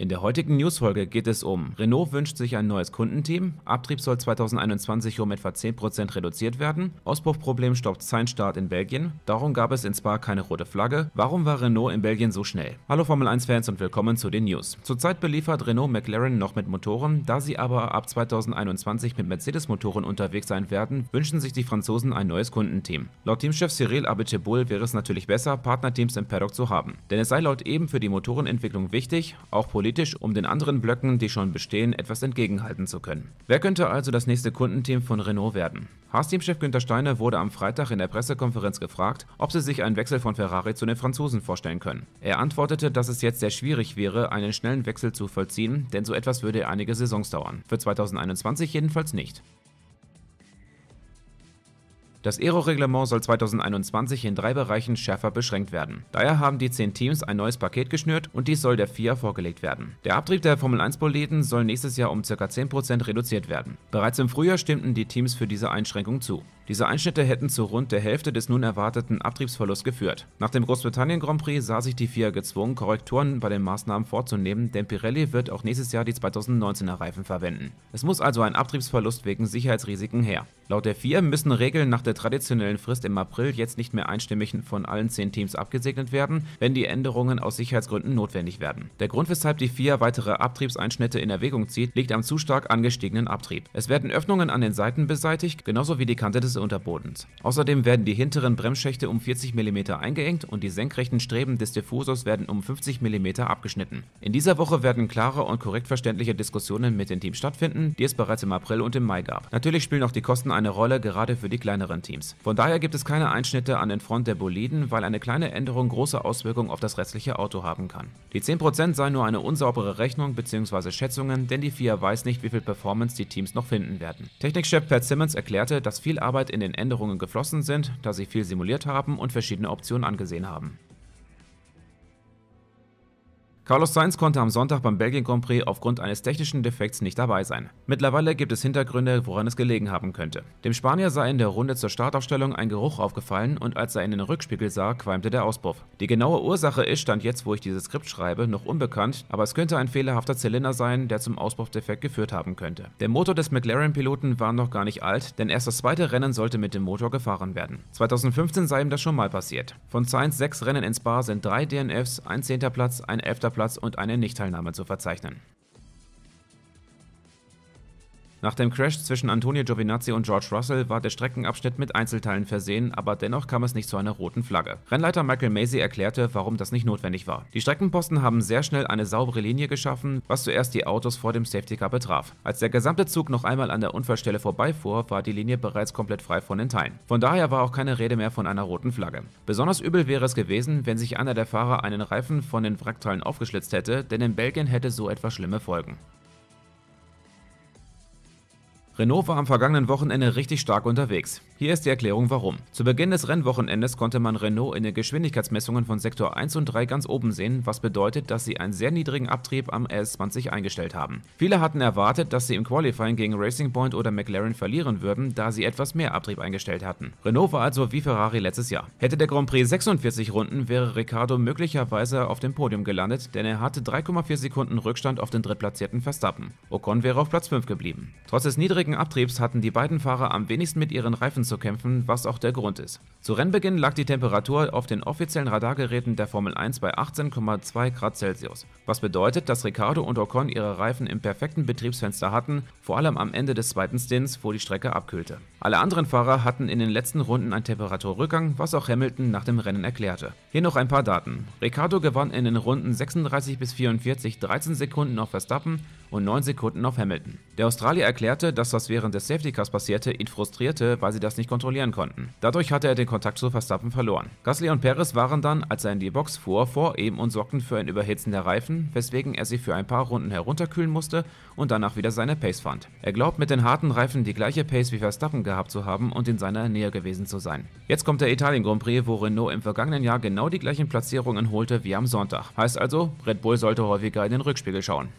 In der heutigen Newsfolge geht es um: Renault wünscht sich ein neues Kundenteam, Abtrieb soll 2021 um etwa 10% reduziert werden, Auspuffproblem stoppt sein Start in Belgien, darum gab es in Spa keine rote Flagge, warum war Renault in Belgien so schnell? Hallo Formel 1 Fans und willkommen zu den News. Zurzeit beliefert Renault McLaren noch mit Motoren, da sie aber ab 2021 mit Mercedes Motoren unterwegs sein werden, wünschen sich die Franzosen ein neues Kundenteam. Laut Teamchef Cyril Abiteboul wäre es natürlich besser, Partnerteams im Paddock zu haben, denn es sei laut eben für die Motorenentwicklung wichtig, auch politisch politisch, um den anderen Blöcken, die schon bestehen, etwas entgegenhalten zu können. Wer könnte also das nächste Kundenteam von Renault werden? Haas-Teamchef Günter Steiner wurde am Freitag in der Pressekonferenz gefragt, ob sie sich einen Wechsel von Ferrari zu den Franzosen vorstellen können. Er antwortete, dass es jetzt sehr schwierig wäre, einen schnellen Wechsel zu vollziehen, denn so etwas würde einige Saisons dauern. Für 2021 jedenfalls nicht. Das Aero-Reglement soll 2021 in drei Bereichen schärfer beschränkt werden. Daher haben die zehn Teams ein neues Paket geschnürt und dies soll der FIA vorgelegt werden. Der Abtrieb der Formel-1-Boliden soll nächstes Jahr um ca. 10% reduziert werden. Bereits im Frühjahr stimmten die Teams für diese Einschränkung zu. Diese Einschnitte hätten zu rund der Hälfte des nun erwarteten Abtriebsverlusts geführt. Nach dem Großbritannien Grand Prix sah sich die FIA gezwungen, Korrekturen bei den Maßnahmen vorzunehmen, denn Pirelli wird auch nächstes Jahr die 2019er Reifen verwenden. Es muss also ein Abtriebsverlust wegen Sicherheitsrisiken her. Laut der FIA müssen Regeln nach der traditionellen Frist im April jetzt nicht mehr einstimmig von allen zehn Teams abgesegnet werden, wenn die Änderungen aus Sicherheitsgründen notwendig werden. Der Grund, weshalb die FIA weitere Abtriebseinschnitte in Erwägung zieht, liegt am zu stark angestiegenen Abtrieb. Es werden Öffnungen an den Seiten beseitigt, genauso wie die Kante des Unterbodens. Außerdem werden die hinteren Bremsschächte um 40 mm eingeengt und die senkrechten Streben des Diffusors werden um 50 mm abgeschnitten. In dieser Woche werden klare und korrekt verständliche Diskussionen mit den Teams stattfinden, die es bereits im April und im Mai gab. Natürlich spielen auch die Kosten eine Rolle gerade für die kleineren Teams. Von daher gibt es keine Einschnitte an den Front der Boliden, weil eine kleine Änderung große Auswirkungen auf das restliche Auto haben kann. Die 10% seien nur eine unsaubere Rechnung bzw. Schätzungen, denn die FIA weiß nicht, wie viel Performance die Teams noch finden werden. Technikchef Pat Simmons erklärte, dass viel Arbeit in den Änderungen geflossen sind, da sie viel simuliert haben und verschiedene Optionen angesehen haben. Carlos Sainz konnte am Sonntag beim Belgien Grand Prix aufgrund eines technischen Defekts nicht dabei sein. Mittlerweile gibt es Hintergründe, woran es gelegen haben könnte. Dem Spanier sei in der Runde zur Startaufstellung ein Geruch aufgefallen und als er in den Rückspiegel sah, qualmte der Auspuff. Die genaue Ursache ist, stand jetzt, wo ich dieses Skript schreibe, noch unbekannt, aber es könnte ein fehlerhafter Zylinder sein, der zum Auspuffdefekt geführt haben könnte. Der Motor des McLaren-Piloten war noch gar nicht alt, denn erst das zweite Rennen sollte mit dem Motor gefahren werden. 2015 sei ihm das schon mal passiert. Von Sainz sechs Rennen ins Bar sind drei DNFs, ein 10. Platz, ein 11. Platz Platz und eine Nichtteilnahme zu verzeichnen. Nach dem Crash zwischen Antonio Giovinazzi und George Russell war der Streckenabschnitt mit Einzelteilen versehen, aber dennoch kam es nicht zu einer roten Flagge. Rennleiter Michael Macy erklärte, warum das nicht notwendig war. Die Streckenposten haben sehr schnell eine saubere Linie geschaffen, was zuerst die Autos vor dem Safety Car betraf. Als der gesamte Zug noch einmal an der Unfallstelle vorbeifuhr, war die Linie bereits komplett frei von den Teilen. Von daher war auch keine Rede mehr von einer roten Flagge. Besonders übel wäre es gewesen, wenn sich einer der Fahrer einen Reifen von den Wrackteilen aufgeschlitzt hätte, denn in Belgien hätte so etwas schlimme Folgen. Renault war am vergangenen Wochenende richtig stark unterwegs. Hier ist die Erklärung warum. Zu Beginn des Rennwochenendes konnte man Renault in den Geschwindigkeitsmessungen von Sektor 1 und 3 ganz oben sehen, was bedeutet, dass sie einen sehr niedrigen Abtrieb am RS20 eingestellt haben. Viele hatten erwartet, dass sie im Qualifying gegen Racing Point oder McLaren verlieren würden, da sie etwas mehr Abtrieb eingestellt hatten. Renault war also wie Ferrari letztes Jahr. Hätte der Grand Prix 46 Runden, wäre Ricardo möglicherweise auf dem Podium gelandet, denn er hatte 3,4 Sekunden Rückstand auf den drittplatzierten Verstappen. Ocon wäre auf Platz 5 geblieben. Trotz des niedrigen Abtriebs hatten die beiden Fahrer am wenigsten mit ihren Reifen zu kämpfen, was auch der Grund ist. Zu Rennbeginn lag die Temperatur auf den offiziellen Radargeräten der Formel 1 bei 18,2 Grad Celsius, was bedeutet, dass Ricardo und Ocon ihre Reifen im perfekten Betriebsfenster hatten, vor allem am Ende des zweiten Stints, wo die Strecke abkühlte. Alle anderen Fahrer hatten in den letzten Runden einen Temperaturrückgang, was auch Hamilton nach dem Rennen erklärte. Hier noch ein paar Daten. Ricardo gewann in den Runden 36 bis 44 13 Sekunden auf Verstappen und 9 Sekunden auf Hamilton. Der Australier erklärte, dass das während des Safety Cars passierte, ihn frustrierte, weil sie das nicht kontrollieren konnten. Dadurch hatte er den Kontakt zu Verstappen verloren. Gasly und Perez waren dann, als er in die Box fuhr, vor ihm und sorgten für ein Überhitzen der Reifen, weswegen er sie für ein paar Runden herunterkühlen musste und danach wieder seine Pace fand. Er glaubt mit den harten Reifen die gleiche Pace wie Verstappen gehabt zu haben und in seiner Nähe gewesen zu sein. Jetzt kommt der Italien Grand Prix, wo Renault im vergangenen Jahr genau die gleichen Platzierungen holte wie am Sonntag. Heißt also, Red Bull sollte häufiger in den Rückspiegel schauen.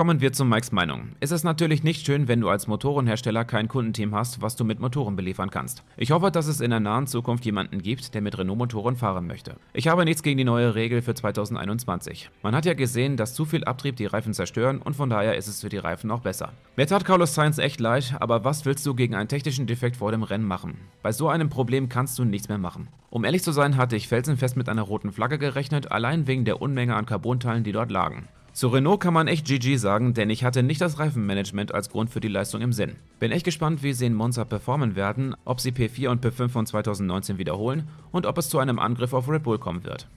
Kommen wir zu Mikes Meinung. Es ist natürlich nicht schön, wenn du als Motorenhersteller kein Kundenteam hast, was du mit Motoren beliefern kannst. Ich hoffe, dass es in der nahen Zukunft jemanden gibt, der mit Renault-Motoren fahren möchte. Ich habe nichts gegen die neue Regel für 2021. Man hat ja gesehen, dass zu viel Abtrieb die Reifen zerstören und von daher ist es für die Reifen auch besser. Mir tat Carlos Sainz echt leid, aber was willst du gegen einen technischen Defekt vor dem Rennen machen? Bei so einem Problem kannst du nichts mehr machen. Um ehrlich zu sein, hatte ich felsenfest mit einer roten Flagge gerechnet, allein wegen der Unmenge an Carbonteilen, die dort lagen. Zu Renault kann man echt GG sagen, denn ich hatte nicht das Reifenmanagement als Grund für die Leistung im Sinn. Bin echt gespannt, wie sie in Monza performen werden, ob sie P4 und P5 von 2019 wiederholen und ob es zu einem Angriff auf Red Bull kommen wird.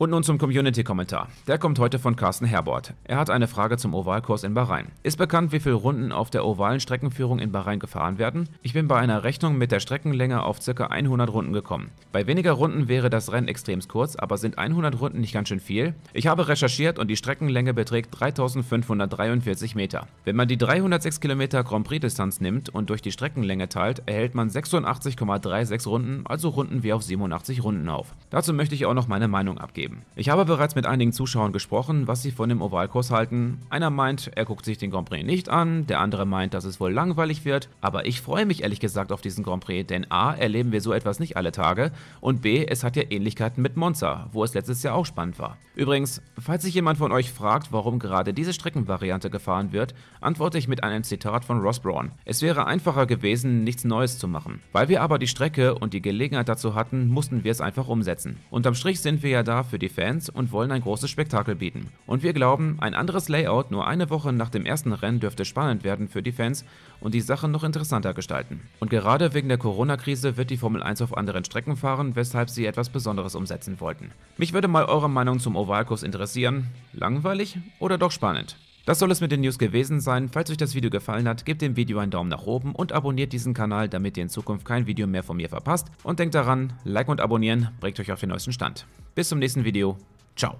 Und nun zum Community-Kommentar. Der kommt heute von Carsten Herbort. Er hat eine Frage zum Ovalkurs in Bahrain. Ist bekannt, wie viele Runden auf der ovalen Streckenführung in Bahrain gefahren werden? Ich bin bei einer Rechnung mit der Streckenlänge auf ca. 100 Runden gekommen. Bei weniger Runden wäre das Rennen extrem kurz, aber sind 100 Runden nicht ganz schön viel? Ich habe recherchiert und die Streckenlänge beträgt 3543 Meter. Wenn man die 306 Kilometer Grand Prix-Distanz nimmt und durch die Streckenlänge teilt, erhält man 86,36 Runden, also Runden wie auf 87 Runden auf. Dazu möchte ich auch noch meine Meinung abgeben geben. Ich habe bereits mit einigen Zuschauern gesprochen, was sie von dem Ovalkurs halten. Einer meint, er guckt sich den Grand Prix nicht an, der andere meint, dass es wohl langweilig wird, aber ich freue mich ehrlich gesagt auf diesen Grand Prix, denn a, erleben wir so etwas nicht alle Tage und b, es hat ja Ähnlichkeiten mit Monza, wo es letztes Jahr auch spannend war. Übrigens, falls sich jemand von euch fragt, warum gerade diese Streckenvariante gefahren wird, antworte ich mit einem Zitat von Ross Braun. Es wäre einfacher gewesen, nichts Neues zu machen. Weil wir aber die Strecke und die Gelegenheit dazu hatten, mussten wir es einfach umsetzen. Unterm Strich sind wir ja da für für die Fans und wollen ein großes Spektakel bieten. Und wir glauben, ein anderes Layout nur eine Woche nach dem ersten Rennen dürfte spannend werden für die Fans und die Sache noch interessanter gestalten. Und gerade wegen der Corona-Krise wird die Formel 1 auf anderen Strecken fahren, weshalb sie etwas Besonderes umsetzen wollten. Mich würde mal eure Meinung zum Ovalkurs interessieren. Langweilig oder doch spannend? Das soll es mit den News gewesen sein. Falls euch das Video gefallen hat, gebt dem Video einen Daumen nach oben und abonniert diesen Kanal, damit ihr in Zukunft kein Video mehr von mir verpasst. Und denkt daran, Like und Abonnieren bringt euch auf den neuesten Stand. Bis zum nächsten Video. Ciao.